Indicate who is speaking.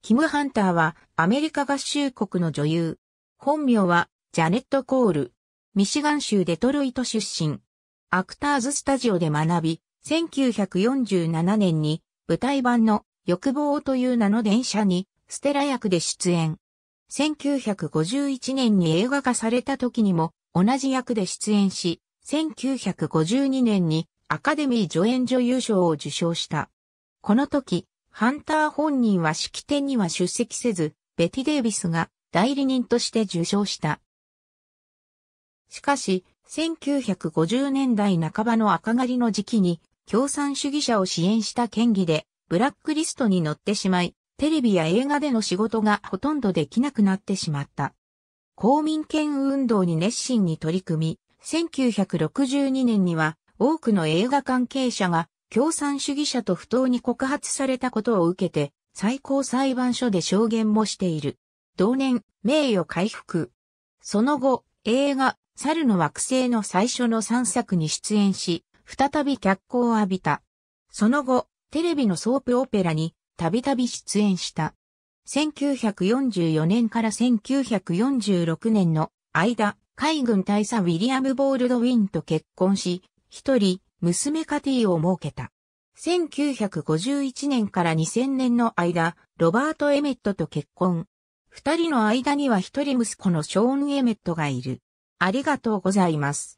Speaker 1: キム・ハンターはアメリカ合衆国の女優。本名
Speaker 2: はジャネット・コール。ミシガン州デトロイト出身。アクターズスタジオで学び、1947年に舞台版の欲望という名の電車にステラ役で出演。1951年に映画化された時にも同じ役で出演し、1952年にアカデミー助演女優賞を受賞した。この時、ハンター本人は式典には出席せず、ベティ・デイビスが代理人として受賞した。しかし、1950年代半ばの赤狩りの時期に、共産主義者を支援した県議で、ブラックリストに載ってしまい、テレビや映画での仕事がほとんどできなくなってしまった。公民権運動に熱心に取り組み、1962年には多くの映画関係者が共産主義者と不当に告発されたことを受けて、最高裁判所で証言もしている。同年、名誉回復。その後、映画、猿の惑星の最初の3作に出演し、再び脚光を浴びた。その後、テレビのソープオペラに、たびたび出演した。1944年から1946年の間、海軍大佐ウィリアム・ボールドウィンと結婚し、一人、娘カティを設けた。1951年から2000年の間、ロバート・エメットと結婚。二人の間には一人息子のショー
Speaker 1: ン・エメットがいる。ありがとうございます。